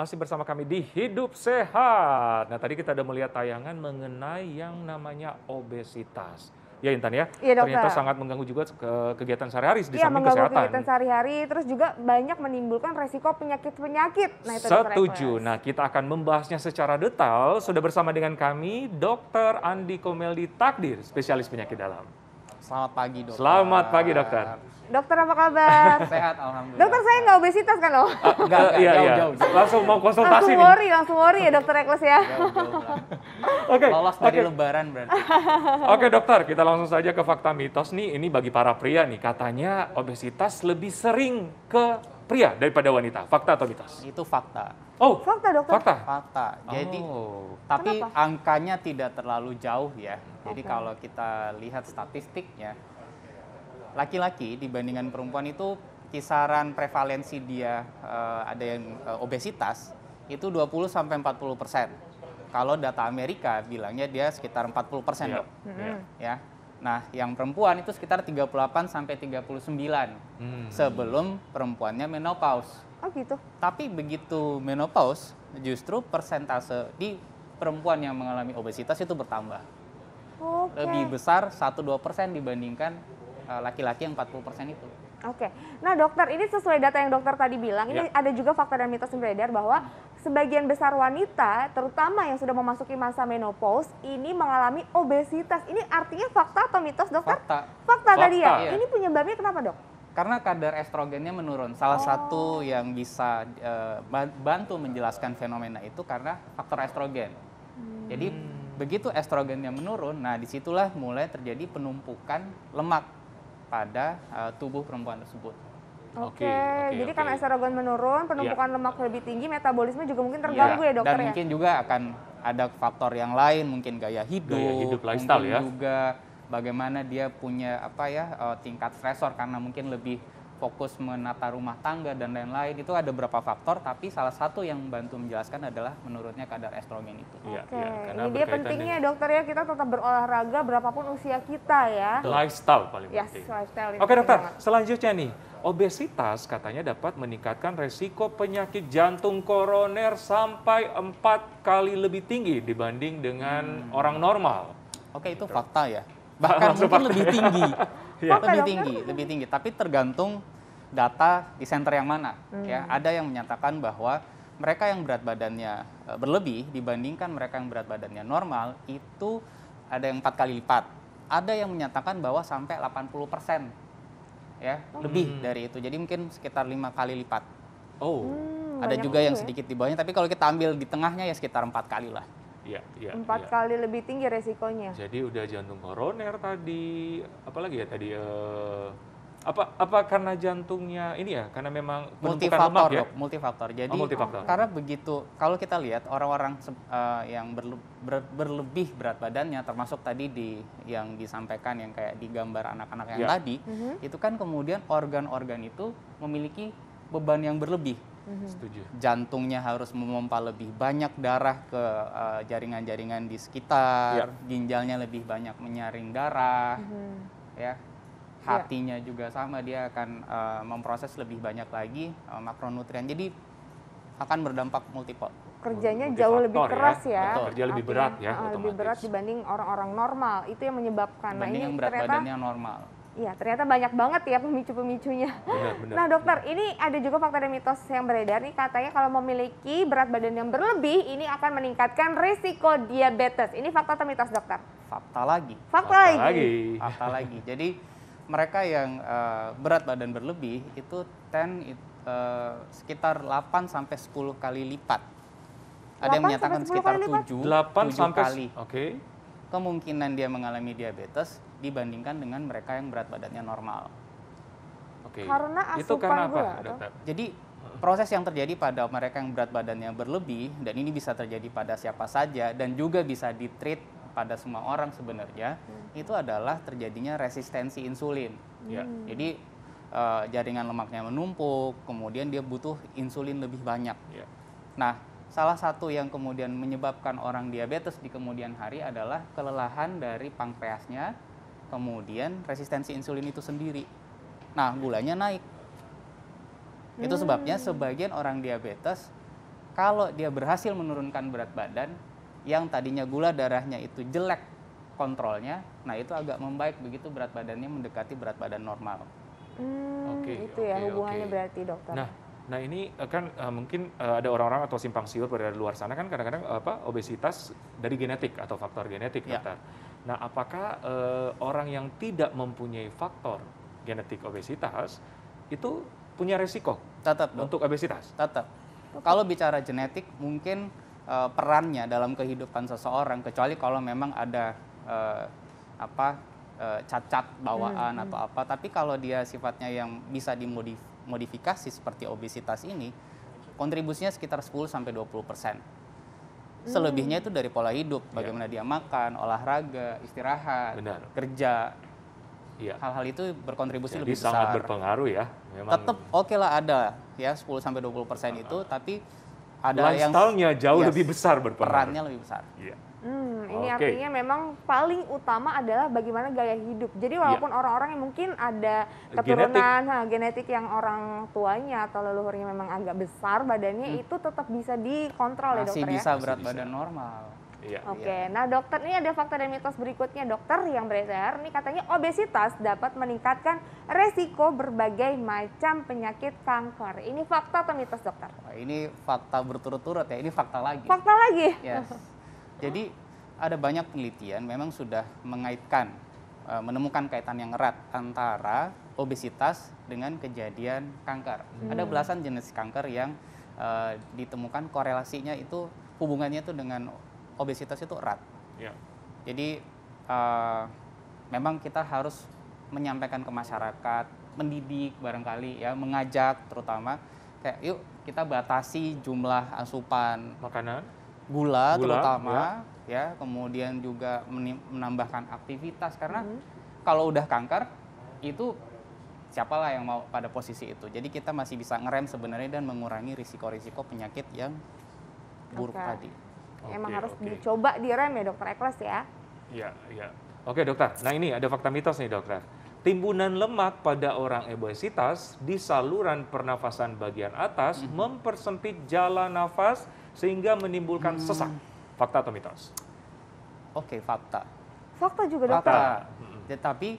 masih bersama kami di Hidup Sehat. Nah, tadi kita sudah melihat tayangan mengenai yang namanya obesitas. Ya Intan ya, ya ternyata sangat mengganggu juga ke kegiatan sehari-hari di ya, samping mengganggu kesehatan. kegiatan sehari-hari, terus juga banyak menimbulkan resiko penyakit-penyakit. Nah, itu Setuju. nah, kita akan membahasnya secara detail. Sudah bersama dengan kami, Dokter Andi Komeldi Takdir, spesialis penyakit dalam. Selamat pagi dokter. Selamat pagi dokter. Dokter apa kabar? Sehat alhamdulillah. Dokter saya nggak obesitas kan loh? Ah, enggak, eh, enggak, iya, jauh, iya. Langsung mau konsultasi langsung nih. worry, langsung worry ya dokter Ekles ya. Oke. okay. Lolos dari okay. lebaran berarti. Oke okay, dokter, kita langsung saja ke fakta mitos nih. Ini bagi para pria nih, katanya obesitas lebih sering ke pria daripada wanita. Fakta atau mitos? Itu fakta. Oh, fakta dokter. Fakta. Fakta. Jadi oh. tapi Kenapa? angkanya tidak terlalu jauh ya. Jadi okay. kalau kita lihat statistiknya laki-laki dibandingkan perempuan itu kisaran prevalensi dia uh, ada yang uh, obesitas itu 20 sampai 40 persen. Kalau data Amerika bilangnya dia sekitar 40 persen yeah. Mm -hmm. Iya. Ya. Nah, yang perempuan itu sekitar 38 sampai 39 hmm. sebelum perempuannya menopause. Oh gitu. Tapi begitu menopause, justru persentase di perempuan yang mengalami obesitas itu bertambah. Okay. Lebih besar 1-2 persen dibandingkan eh, laki-laki yang 40 persen itu. Oke, okay. nah dokter ini sesuai data yang dokter tadi bilang, ya. ini ada juga fakta dan mitos yang beredar bahwa sebagian besar wanita, terutama yang sudah memasuki masa menopause, ini mengalami obesitas. Ini artinya fakta atau mitos dokter? Fakta. Fakta, fakta tadi ya. Iya. Ini penyebabnya kenapa dok? karena kadar estrogennya menurun. Salah oh. satu yang bisa uh, bantu menjelaskan fenomena itu karena faktor estrogen. Hmm. Jadi begitu estrogennya menurun, nah disitulah mulai terjadi penumpukan lemak pada uh, tubuh perempuan tersebut. Oke, okay. okay, jadi okay. karena estrogen menurun, penumpukan yeah. lemak lebih tinggi, metabolisme juga mungkin terganggu yeah. ya dokter Dan ya? mungkin juga akan ada faktor yang lain, mungkin gaya hidup, gaya hidup lifestyle mungkin ya. juga bagaimana dia punya apa ya eh, tingkat stresor karena mungkin lebih fokus menata rumah tangga dan lain-lain itu ada beberapa faktor tapi salah satu yang membantu menjelaskan adalah menurutnya kadar estrogen itu. Iya, iya, Oke okay. ya, ini dia pentingnya dengan... dokter ya kita tetap berolahraga berapapun usia kita ya. Lifestyle paling yes, penting. lifestyle. Oke okay, dokter, banget. selanjutnya nih obesitas katanya dapat meningkatkan resiko penyakit jantung koroner sampai empat kali lebih tinggi dibanding dengan hmm. orang normal. Oke itu fakta ya bahkan Langsung mungkin lebih tinggi ya. lebih tinggi lebih tinggi tapi tergantung data di center yang mana hmm. ya ada yang menyatakan bahwa mereka yang berat badannya e, berlebih dibandingkan mereka yang berat badannya normal itu ada yang empat kali lipat ada yang menyatakan bahwa sampai 80 persen ya oh. lebih dari itu jadi mungkin sekitar lima kali lipat oh hmm, ada juga yang ya? sedikit di bawahnya tapi kalau kita ambil di tengahnya ya sekitar empat kali lah Ya, ya, empat ya. kali lebih tinggi resikonya. Jadi udah jantung koroner tadi, apalagi ya tadi uh, apa apa karena jantungnya ini ya karena memang multifaktor lemak, ya? multifaktor. Jadi oh, multifaktor. karena begitu kalau kita lihat orang-orang uh, yang berle ber berlebih berat badannya termasuk tadi di yang disampaikan yang kayak di gambar anak-anak yang ya. tadi mm -hmm. itu kan kemudian organ-organ itu memiliki beban yang berlebih Mhm. Setuju. Jantungnya harus memompa lebih banyak darah ke jaringan eh, jaringan-jaringan di sekitar, yeah. ginjalnya lebih banyak menyaring darah, mm-hmm. ya. Iya. Hatinya yeah. juga sama, dia akan uh, memproses lebih banyak lagi uh, makronutrien. Jadi akan berdampak multiple. Kerjanya jauh lebih ya. keras ya. ya. Betul. Kerja lebih berat ya. Lebih berat dibanding orang-orang normal. Itu yang menyebabkan. Dibanding nah, ini yang berat ternyata... badannya normal Iya, ternyata banyak banget ya pemicu-pemicunya. Nah, dokter, ini ada juga fakta dan mitos yang beredar nih katanya kalau memiliki berat badan yang berlebih ini akan meningkatkan risiko diabetes. Ini fakta atau mitos, dokter? Fakta lagi. Fakta, fakta lagi. lagi. Fakta lagi. Jadi mereka yang uh, berat badan berlebih itu ten uh, sekitar 8 sampai 10 kali lipat. Ada yang menyatakan sekitar 7, 8 7 sampai kali. Oke. Okay. Kemungkinan dia mengalami diabetes dibandingkan dengan mereka yang berat badannya normal. Oke. Karena asupan itu karena apa, gula. Jadi proses yang terjadi pada mereka yang berat badannya berlebih dan ini bisa terjadi pada siapa saja dan juga bisa ditreat pada semua orang sebenarnya hmm. itu adalah terjadinya resistensi insulin. Ya. Hmm. Jadi uh, jaringan lemaknya menumpuk, kemudian dia butuh insulin lebih banyak. Ya. Nah, salah satu yang kemudian menyebabkan orang diabetes di kemudian hari adalah kelelahan dari pankreasnya kemudian resistensi insulin itu sendiri. Nah, gulanya naik. Itu sebabnya hmm. sebagian orang diabetes kalau dia berhasil menurunkan berat badan yang tadinya gula darahnya itu jelek kontrolnya, nah itu agak membaik begitu berat badannya mendekati berat badan normal. Hmm, oke, itu ya oke, hubungannya oke. berarti dokter. Nah, Nah ini eh, kan uh, mungkin uh, ada orang-orang atau simpang siur di luar sana kan kadang-kadang apa obesitas dari genetik atau faktor genetik ya. dokter. Nah, apakah e, orang yang tidak mempunyai faktor genetik obesitas itu punya resiko tetap untuk obesitas? Tetap. Kalau bicara genetik, mungkin e, perannya dalam kehidupan seseorang, kecuali kalau memang ada e, apa e, cacat bawaan hmm, hmm. atau apa. Tapi kalau dia sifatnya yang bisa dimodifikasi seperti obesitas ini, kontribusinya sekitar 10 sampai 20 persen Selebihnya itu dari pola hidup, iya. bagaimana yeah. dia makan, olahraga, istirahat, Benar. kerja. hal iya. Hal-hal itu berkontribusi Jadi lebih besar. sangat berpengaruh ya. Memang Tetap oke okay lah ada ya 10 sampai 20% persen uh -huh. itu, tapi ada yang lifestyle jauh yes, lebih besar berpengaruh. lebih besar. yeah. Hmm ini okay. artinya memang paling utama adalah bagaimana gaya hidup. Jadi iya. walaupun orang-orang yeah. yang mungkin ada keturunan genetik. Ha, genetik yang orang tuanya atau leluhurnya memang agak besar badannya hmm. itu tetap bisa dikontrol ya, Masih ya dokter bisa ya. bisa berat badan normal. Iya. Oke, nah dokter ini ada fakta dan mitos berikutnya dokter yang beredar Nih katanya obesitas dapat meningkatkan resiko berbagai macam penyakit kanker. Ini fakta atau mitos dokter? ini fakta berturut-turut ya, ini fakta lagi. Fakta lagi. Yes. Jadi ada banyak penelitian memang sudah mengaitkan e, menemukan kaitan yang erat antara obesitas dengan kejadian kanker. Hmm. Ada belasan jenis kanker yang uh, ditemukan korelasinya itu hubungannya itu dengan obesitas itu erat. Yeah. Jadi uh, memang kita harus menyampaikan ke masyarakat, mendidik barangkali ya, mengajak terutama kayak yuk kita batasi jumlah asupan makanan gula, gula terutama ya. ya kemudian juga menambahkan aktivitas karena hmm. kalau udah kanker itu siapalah yang mau pada posisi itu jadi kita masih bisa ngerem sebenarnya dan mengurangi risiko-risiko penyakit yang buruk okay. tadi okay, emang harus okay. dicoba direm ya dokter Eklas ya iya iya oke dokter nah ini ada fakta mitos nih dokter Timbunan lemak pada orang obesitas di saluran pernafasan bagian atas mm -hmm. mempersempit jalan nafas sehingga menimbulkan hmm. sesak. Fakta atau mitos? Oke, okay, fakta. Fakta juga fakta. Ya, tapi Tetapi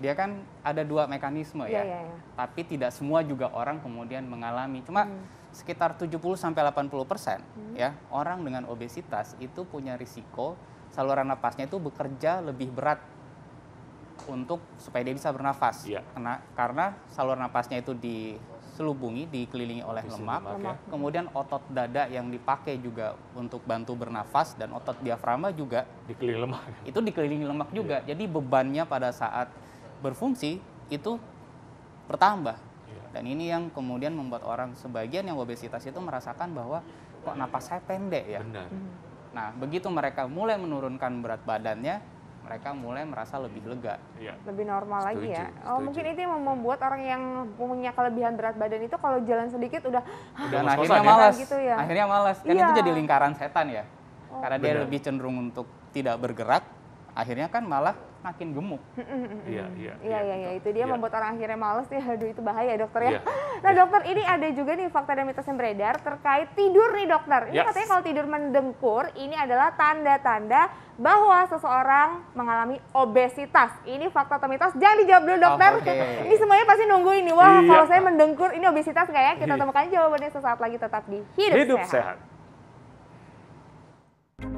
dia kan ada dua mekanisme yeah, ya. Yeah, yeah. Tapi tidak semua juga orang kemudian mengalami. Cuma hmm. sekitar 70 sampai 80 persen hmm. ya orang dengan obesitas itu punya risiko saluran napasnya itu bekerja lebih berat untuk supaya dia bisa bernafas. Yeah. Karena, karena saluran napasnya itu di diselubungi, dikelilingi oleh lemak. lemak. Kemudian otot dada yang dipakai juga untuk bantu bernafas dan otot diafragma juga dikelilingi lemak. Itu dikelilingi lemak juga. Yeah. Jadi bebannya pada saat berfungsi itu bertambah. Yeah. Dan ini yang kemudian membuat orang sebagian yang obesitas itu merasakan bahwa kok napas saya pendek ya. Benar. Hmm. Nah, begitu mereka mulai menurunkan berat badannya, mereka mulai merasa lebih lega. Iya. Lebih normal setuju, lagi ya. Oh, mungkin itu yang membuat orang yang punya kelebihan berat badan itu kalau jalan sedikit udah dan ah, akhirnya ya? malas gitu ya. Akhirnya malas. Kan iya. itu jadi lingkaran setan ya. Oh. Karena dia lebih cenderung untuk tidak bergerak akhirnya kan malah makin gemuk. Iya, iya. Iya, iya, iya, iya. itu dia ya. membuat orang akhirnya males nih. Aduh, itu bahaya dokter ya. ya. Nah, iya. dokter, ini ada juga nih fakta dan mitos yang beredar terkait tidur nih, dokter. Ini yes. katanya kalau tidur mendengkur, ini adalah tanda-tanda bahwa seseorang mengalami obesitas. Ini fakta atau mitos? Jangan dijawab dulu, dokter. Oh, okay. ini semuanya pasti nunggu ini. Wah, kalau saya mendengkur, ini obesitas nggak ya? Kita temukan jawabannya sesaat lagi tetap di Hidup, Hidup Sehat. sehat.